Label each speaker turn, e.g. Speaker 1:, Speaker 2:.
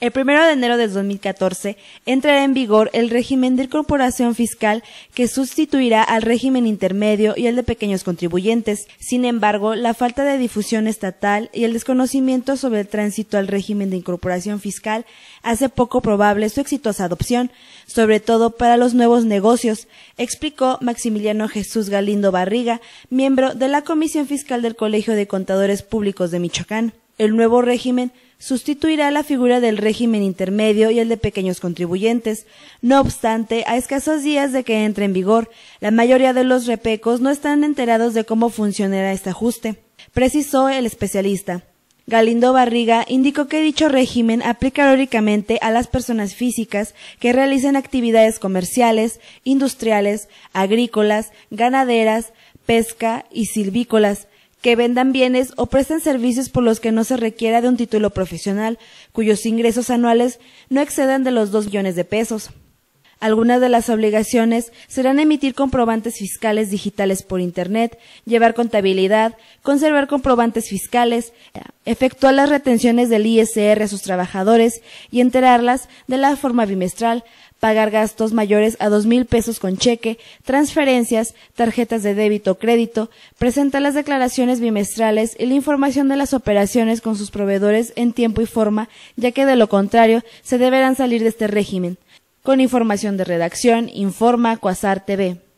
Speaker 1: El primero de enero de 2014 entrará en vigor el régimen de incorporación fiscal que sustituirá al régimen intermedio y el de pequeños contribuyentes. Sin embargo, la falta de difusión estatal y el desconocimiento sobre el tránsito al régimen de incorporación fiscal hace poco probable su exitosa adopción, sobre todo para los nuevos negocios, explicó Maximiliano Jesús Galindo Barriga, miembro de la Comisión Fiscal del Colegio de Contadores Públicos de Michoacán. El nuevo régimen sustituirá la figura del régimen intermedio y el de pequeños contribuyentes. No obstante, a escasos días de que entre en vigor, la mayoría de los repecos no están enterados de cómo funcionará este ajuste, precisó el especialista. Galindo Barriga indicó que dicho régimen aplica únicamente a las personas físicas que realicen actividades comerciales, industriales, agrícolas, ganaderas, pesca y silvícolas, que vendan bienes o presten servicios por los que no se requiera de un título profesional, cuyos ingresos anuales no excedan de los dos millones de pesos. Algunas de las obligaciones serán emitir comprobantes fiscales digitales por Internet, llevar contabilidad, conservar comprobantes fiscales, efectuar las retenciones del ISR a sus trabajadores y enterarlas de la forma bimestral, pagar gastos mayores a dos mil pesos con cheque, transferencias, tarjetas de débito o crédito, presentar las declaraciones bimestrales y la información de las operaciones con sus proveedores en tiempo y forma, ya que de lo contrario se deberán salir de este régimen. Con información de redacción, informa Cuasar TV.